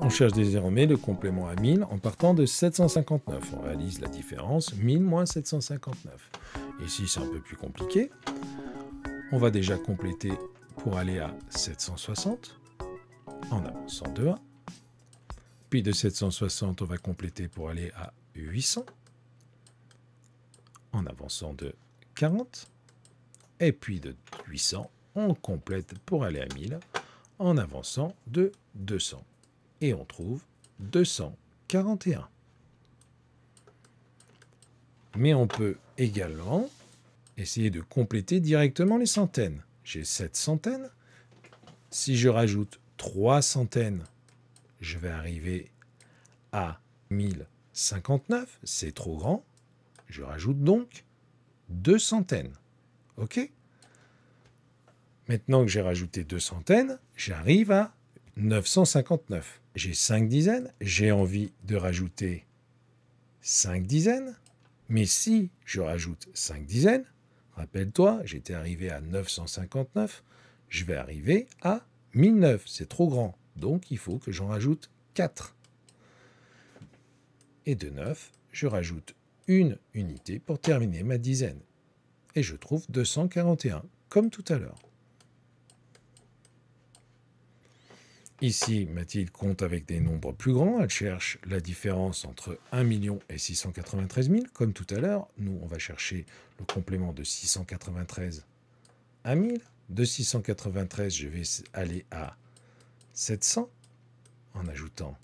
On cherche désormais le complément à 1000 en partant de 759. On réalise la différence 1000 moins 759. Ici, c'est un peu plus compliqué. On va déjà compléter pour aller à 760 en avançant de 1. Puis de 760, on va compléter pour aller à 800 en avançant de 40. Et puis de 800, on complète pour aller à 1000 en avançant de 200. Et on trouve 241. Mais on peut également essayer de compléter directement les centaines. J'ai 7 centaines. Si je rajoute 3 centaines, je vais arriver à 1059. C'est trop grand. Je rajoute donc 2 centaines. OK Maintenant que j'ai rajouté deux centaines, j'arrive à 959. J'ai 5 dizaines, j'ai envie de rajouter 5 dizaines, mais si je rajoute 5 dizaines, rappelle-toi, j'étais arrivé à 959, je vais arriver à 1009, c'est trop grand, donc il faut que j'en rajoute 4. Et de 9, je rajoute une unité pour terminer ma dizaine. Et je trouve 241, comme tout à l'heure. Ici, Mathilde compte avec des nombres plus grands. Elle cherche la différence entre 1 million et 693 000. Comme tout à l'heure, nous, on va chercher le complément de 693 à 1000. De 693, je vais aller à 700 en ajoutant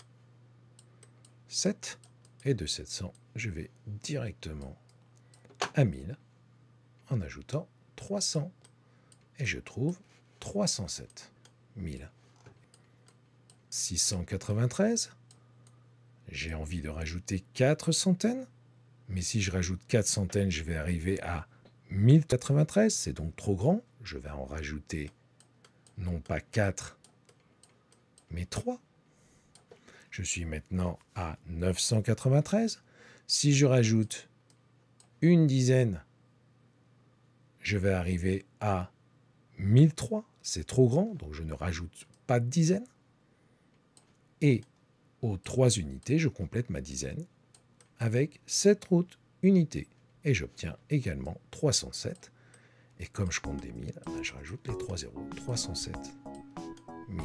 7. Et de 700, je vais directement à 1000 en ajoutant 300. Et je trouve 307 000. 693 J'ai envie de rajouter 4 centaines, mais si je rajoute 4 centaines, je vais arriver à 1093, c'est donc trop grand. Je vais en rajouter non pas 4, mais 3. Je suis maintenant à 993. Si je rajoute une dizaine, je vais arriver à 1003. C'est trop grand, donc je ne rajoute pas de dizaines. Et aux trois unités, je complète ma dizaine avec cette autres unités. Et j'obtiens également 307. Et comme je compte des 1000, eh ben, je rajoute les 3 zéros. 307 1000.